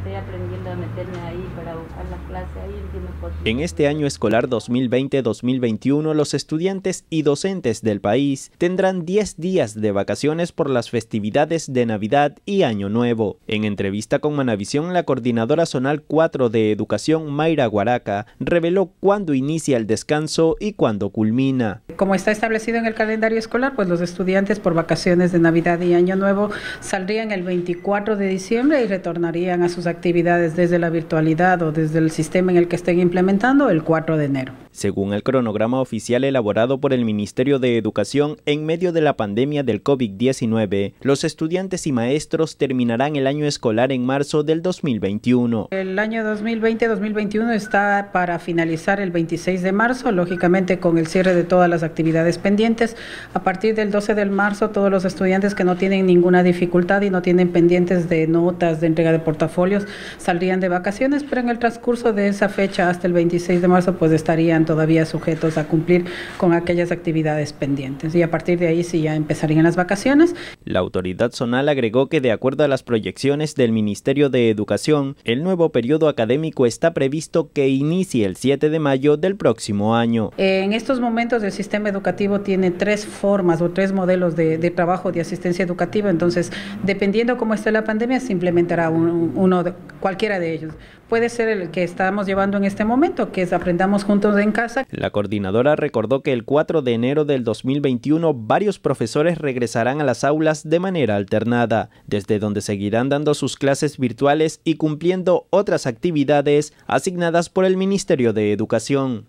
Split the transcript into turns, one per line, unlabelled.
estoy aprendiendo a meterme ahí para buscar las clases
en En este año escolar 2020-2021, los estudiantes y docentes del país tendrán 10 días de vacaciones por las festividades de Navidad y Año Nuevo. En entrevista con Manavisión, la coordinadora zonal 4 de Educación, Mayra Guaraca, reveló cuándo inicia el descanso y cuándo culmina.
Como está establecido en el calendario escolar, pues los estudiantes por vacaciones de Navidad y Año Nuevo saldrían el 24 de diciembre y retornarían a sus actividades desde la virtualidad o desde el sistema en el que estén implementando el 4 de enero
según el cronograma oficial elaborado por el Ministerio de Educación en medio de la pandemia del COVID-19, los estudiantes y maestros terminarán el año escolar en marzo del 2021.
El año 2020-2021 está para finalizar el 26 de marzo, lógicamente con el cierre de todas las actividades pendientes. A partir del 12 de marzo, todos los estudiantes que no tienen ninguna dificultad y no tienen pendientes de notas, de entrega de portafolios, saldrían de vacaciones, pero en el transcurso de esa fecha hasta el 26 de marzo, pues estarían todavía sujetos a cumplir con aquellas actividades pendientes. Y a partir de ahí sí ya empezarían las vacaciones.
La autoridad zonal agregó que de acuerdo a las proyecciones del Ministerio de Educación, el nuevo periodo académico está previsto que inicie el 7 de mayo del próximo año.
En estos momentos el sistema educativo tiene tres formas o tres modelos de, trabajo de asistencia educativa, entonces dependiendo cómo esté la pandemia se implementará uno de cualquiera de ellos. Puede ser el que estamos llevando en este momento, que es Aprendamos Juntos en Casa.
La coordinadora recordó que el 4 de enero del 2021 varios profesores regresarán a las aulas de manera alternada, desde donde seguirán dando sus clases virtuales y cumpliendo otras actividades asignadas por el Ministerio de Educación.